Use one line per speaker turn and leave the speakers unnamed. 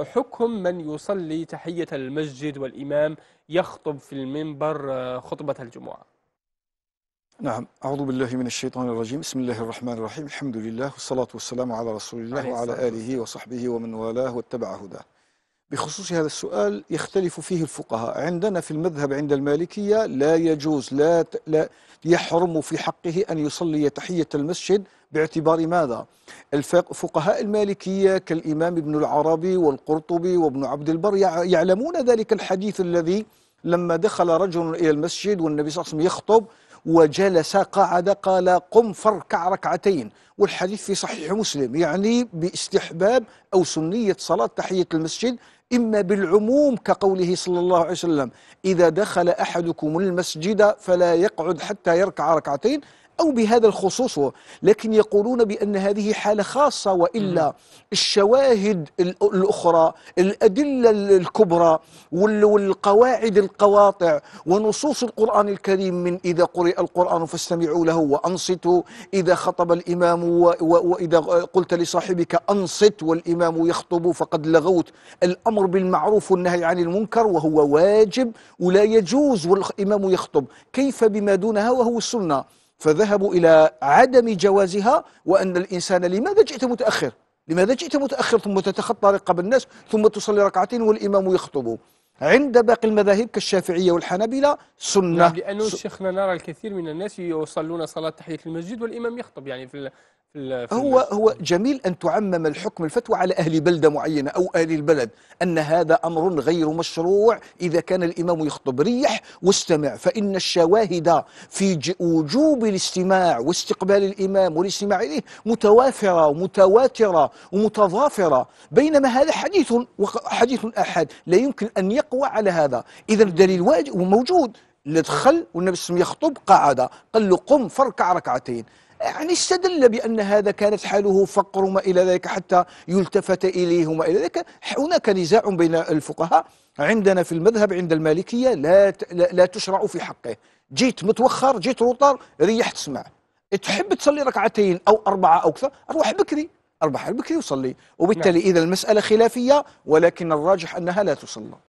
حكم من يصلي تحية المسجد والإمام يخطب في المنبر آه، خطبة الجمعة نعم أعوذ بالله من الشيطان الرجيم بسم الله الرحمن الرحيم الحمد لله والصلاة والسلام على رسول الله وعلى آله وصحبه ومن والاه واتبع هداه بخصوص هذا السؤال يختلف فيه الفقهاء عندنا في المذهب عند المالكية لا يجوز لا, ت... لا يحرم في حقه أن يصلي تحية المسجد باعتبار ماذا الفقهاء المالكية كالإمام ابن العربي والقرطبي وابن عبد البر يعلمون ذلك الحديث الذي لما دخل رجل إلى المسجد والنبي صلى الله عليه وسلم يخطب وجلس قعد قال قم فاركع ركعتين والحديث في صحيح مسلم يعني باستحباب أو سنية صلاة تحية المسجد إما بالعموم كقوله صلى الله عليه وسلم إذا دخل أحدكم المسجد فلا يقعد حتى يركع ركعتين أو بهذا الخصوص لكن يقولون بأن هذه حالة خاصة وإلا الشواهد الأخرى الأدلة الكبرى والقواعد القواطع ونصوص القرآن الكريم من إذا قرئ القرآن فاستمعوا له وأنصتوا إذا خطب الإمام وإذا قلت لصاحبك أنصت والإمام يخطب فقد لغوت الأمر الأمر بالمعروف والنهي عن المنكر وهو واجب ولا يجوز والإمام يخطب كيف بما دونها وهو السنة فذهبوا إلى عدم جوازها وأن الإنسان لماذا جئت متأخر لماذا جئت متأخر ثم تتخطى رقاب الناس ثم تصلي ركعتين والإمام يخطب عند باقي المذاهب كالشافعية والحنابلة سنة لأنه شيخنا نرى الكثير من الناس يصلون صلاة تحية المسجد والإمام يخطب يعني في هو هو جميل ان تعمم الحكم الفتوى على اهل بلده معينه او اهل البلد ان هذا امر غير مشروع اذا كان الامام يخطب ريح واستمع فان الشواهد في وجوب الاستماع واستقبال الامام والاستماع اليه متوافره ومتواتره ومتضافره بينما هذا حديث حديث احد لا يمكن ان يقوى على هذا اذا الدليل واجب اللي دخل والنبي صلى الله عليه وسلم يخطب قعد قال له قم فاركع ركعتين يعني استدل بأن هذا كانت حاله فقر وما إلى ذلك حتى يلتفت إليه وما إلى ذلك هناك نزاع بين الفقهاء عندنا في المذهب عند المالكية لا, لا تشرع في حقه جيت متوخر جيت روطار ريح تسمع تحب تصلي ركعتين أو أربعة أو أكثر أروح بكري أربح بكري وصلي وبالتالي نعم. إذا المسألة خلافية ولكن الراجح أنها لا تصلى